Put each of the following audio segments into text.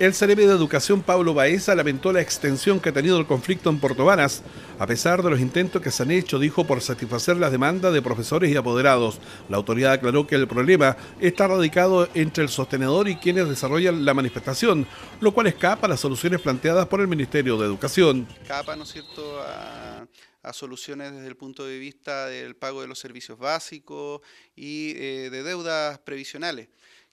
El cerebro de Educación Pablo Baeza lamentó la extensión que ha tenido el conflicto en Puerto a pesar de los intentos que se han hecho, dijo, por satisfacer las demandas de profesores y apoderados. La autoridad aclaró que el problema está radicado entre el sostenedor y quienes desarrollan la manifestación, lo cual escapa a las soluciones planteadas por el Ministerio de Educación. Escapa, ¿no es cierto?, a, soluciones desde el punto de vista del pago de los servicios básicos y eh, de deudas previsionales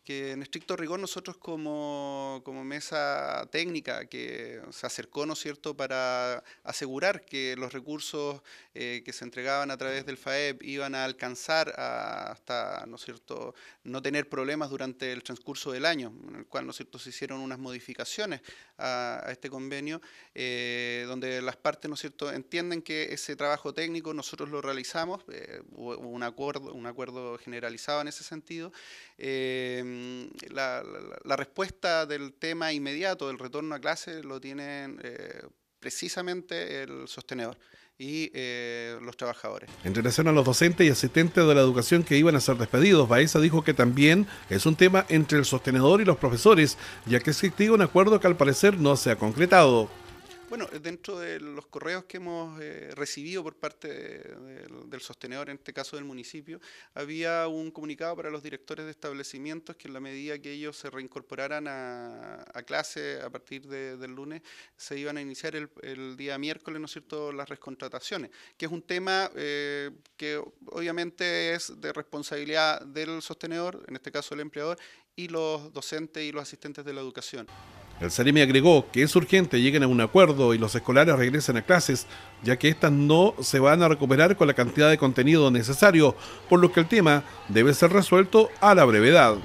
que en estricto rigor nosotros como, mesa técnica que se acercó, ¿no cierto?, para asegurar que los recursos eh, que se entregaban a través del FAEP iban a alcanzar hasta, ¿no cierto?, no tener problemas durante el transcurso del año, en el cual, ¿no es cierto?, se hicieron unas modificaciones a, este convenio, eh, donde las partes, ¿no cierto?, entienden que ese trabajo técnico nosotros lo realizamos, eh, hubo un acuerdo, un acuerdo generalizado en ese sentido, Em, la, respuesta del tema inmediato, del retorno a clase, lo tienen eh, precisamente el sostenedor y eh, los trabajadores. En relación a los docentes y asistentes de la educación que iban a ser despedidos, Baeza dijo que también es un tema entre el sostenedor y los profesores, ya que existía un acuerdo que al parecer no se ha concretado. Bueno, eh, dentro de los correos que hemos eh, recibido por parte del sostenedor, en este caso del municipio, había un comunicado para los directores de establecimientos que en la medida que ellos se reincorporaran a, a clase a partir del lunes, se iban a iniciar el, día miércoles, ¿no es cierto?, las recontrataciones, que es un tema eh, que obviamente es de responsabilidad del sostenedor, en este caso el empleador, y los docentes y los asistentes de la educación. El me agregó que es urgente lleguen a un acuerdo y los escolares regresen a clases, ya que estas no se van a recuperar con la cantidad de contenido necesario, por lo que el tema debe ser resuelto a la brevedad.